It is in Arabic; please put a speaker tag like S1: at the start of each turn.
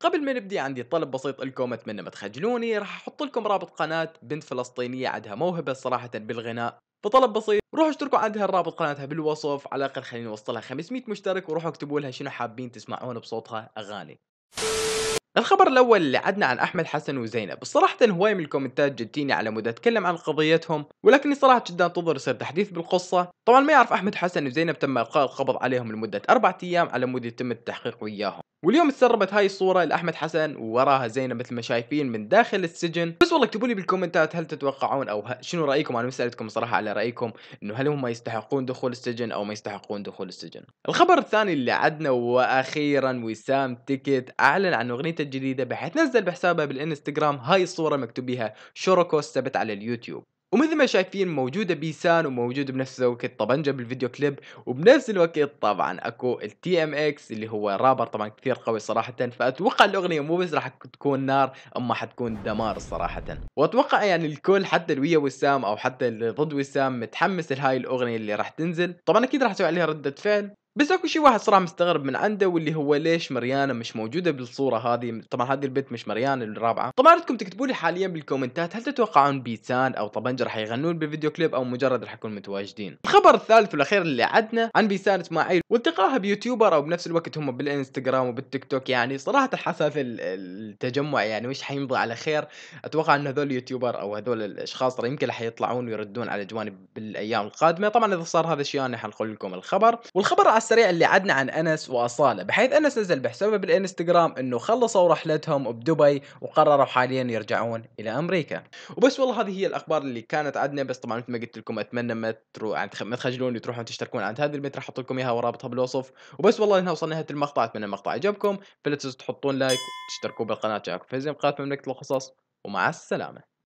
S1: قبل ما نبدي عندي طلب بسيط لكم اتمنى ما تخجلوني راح احط لكم رابط قناة بنت فلسطينية عندها موهبة صراحة بالغناء فطلب بسيط روحوا اشتركوا عندها الرابط قناتها بالوصف على الاقل خليني اوصلها 500 مشترك وروحوا اكتبوا لها شنو حابين تسمعون بصوتها اغاني الخبر الاول اللي عدنا عن احمد حسن وزينب الصراحة هواي من الكومنتات جتيني على مود اتكلم عن قضيتهم ولكني صراحه جدا انتظر يصير تحديث بالقصه طبعا ما يعرف احمد حسن وزينب تم القاء القبض عليهم لمده أربعة ايام على مود يتم التحقيق وياهم واليوم تسربت هاي الصورة لأحمد حسن ووراها زينب مثل ما شايفين من داخل السجن بس والله اكتبوا لي بالكومنتات هل تتوقعون أو شنو رأيكم أنا مسألتكم صراحة على رأيكم أنه هل هم يستحقون دخول السجن أو ما يستحقون دخول السجن الخبر الثاني اللي عدنا وأخيرا وسام تيكت أعلن عن أغنيته الجديدة بحيث نزل بحسابه بالإنستغرام هاي الصورة مكتوب بها شوركوس ثبت على اليوتيوب ومثل ما شايفين موجوده بيسان وموجود بنفس الوقت طبنجه بالفيديو كليب وبنفس الوقت طبعا اكو التي ام اكس اللي هو رابر طبعا كثير قوي صراحه فاتوقع الاغنيه مو بس راح تكون نار اما حتكون دمار صراحه واتوقع يعني الكل حتى الويا وسام او حتى اللي ضد وسام متحمس لهاي الاغنيه اللي راح تنزل طبعا اكيد راح تسوي عليها رده فعل بس اكو شيء واحد صراحه مستغرب من عنده واللي هو ليش مريانه مش موجوده بالصوره هذه طبعا هذه البنت مش مريانه الرابعه طبعا ردكم تكتبوا لي حاليا بالكومنتات هل تتوقعون بيتسان او طبنجه راح يغنون بالفيديو كليب او مجرد راح يكونوا متواجدين الخبر الثالث والاخير اللي عدنا عن بيسان اسماعيل والتقاها بيوتيوبر او بنفس الوقت هم بالانستغرام وبالتيك توك يعني صراحه حساس التجمع يعني وش حيمضي على خير اتوقع ان هذول اليوتيوبر او هذول الاشخاص يمكن راح يطلعون ويردون على جوانب بالايام القادمه طبعا اذا صار هذا الشيء انا حنقول لكم الخبر والخبر السريع اللي عدنا عن انس واصاله بحيث انس نزل بحسابه بالانستغرام انه خلصوا رحلتهم بدبي وقرروا حاليا يرجعون الى امريكا وبس والله هذه هي الاخبار اللي كانت عندنا بس طبعا مثل ما قلت لكم اتمنى ما ترو... يعني ما تخجلوني تروحون تشتركون عند هذه البيت راح احط لكم اياها ورابطها بالوصف وبس والله انها وصلنا نهايه المقطع اتمنى المقطع عجبكم فلا تنسوا تحطون لايك وتشتركوا بالقناه جاكم في زي مقاطع مملكه القصص ومع السلامه